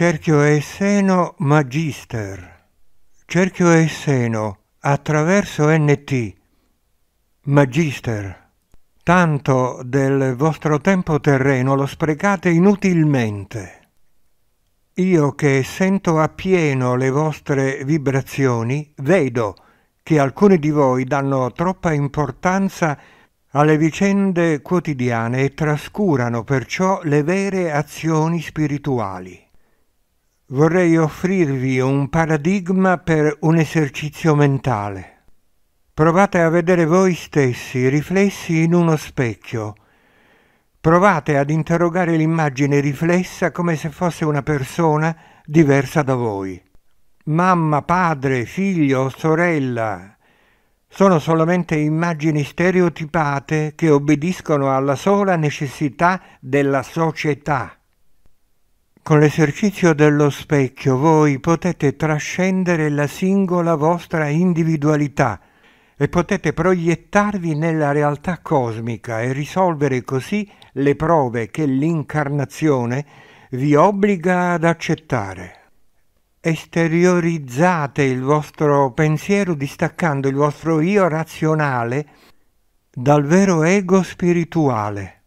Cerchio e seno magister. Cerchio e seno attraverso NT. Magister. Tanto del vostro tempo terreno lo sprecate inutilmente. Io che sento appieno le vostre vibrazioni, vedo che alcuni di voi danno troppa importanza alle vicende quotidiane e trascurano perciò le vere azioni spirituali vorrei offrirvi un paradigma per un esercizio mentale. Provate a vedere voi stessi riflessi in uno specchio. Provate ad interrogare l'immagine riflessa come se fosse una persona diversa da voi. Mamma, padre, figlio, sorella. Sono solamente immagini stereotipate che obbediscono alla sola necessità della società con l'esercizio dello specchio voi potete trascendere la singola vostra individualità e potete proiettarvi nella realtà cosmica e risolvere così le prove che l'incarnazione vi obbliga ad accettare. Esteriorizzate il vostro pensiero distaccando il vostro io razionale dal vero ego spirituale.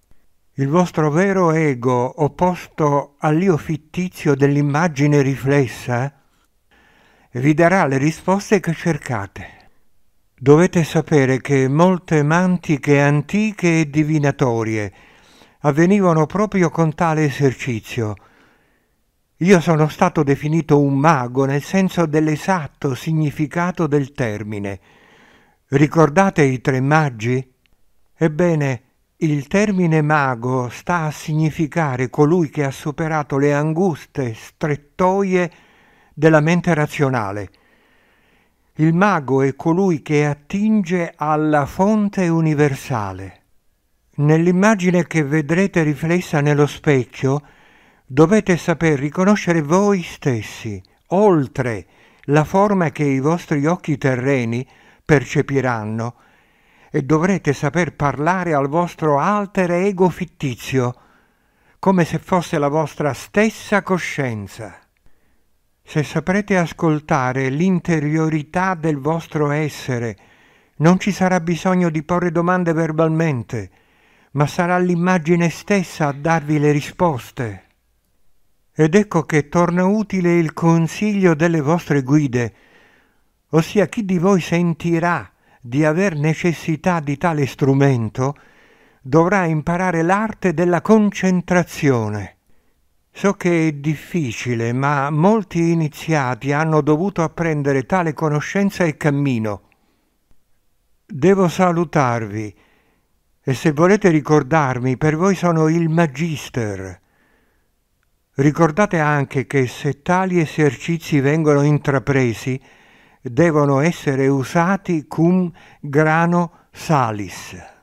Il vostro vero ego opposto all'io fittizio dell'immagine riflessa vi darà le risposte che cercate. Dovete sapere che molte mantiche antiche e divinatorie avvenivano proprio con tale esercizio. Io sono stato definito un mago nel senso dell'esatto significato del termine. Ricordate i tre maggi? Ebbene, il termine mago sta a significare colui che ha superato le anguste strettoie della mente razionale. Il mago è colui che attinge alla fonte universale. Nell'immagine che vedrete riflessa nello specchio dovete saper riconoscere voi stessi, oltre la forma che i vostri occhi terreni percepiranno, e dovrete saper parlare al vostro alter ego fittizio, come se fosse la vostra stessa coscienza. Se saprete ascoltare l'interiorità del vostro essere, non ci sarà bisogno di porre domande verbalmente, ma sarà l'immagine stessa a darvi le risposte. Ed ecco che torna utile il consiglio delle vostre guide, ossia chi di voi sentirà di aver necessità di tale strumento, dovrà imparare l'arte della concentrazione. So che è difficile, ma molti iniziati hanno dovuto apprendere tale conoscenza e cammino. Devo salutarvi e se volete ricordarmi, per voi sono il Magister. Ricordate anche che se tali esercizi vengono intrapresi, devono essere usati cum grano salis.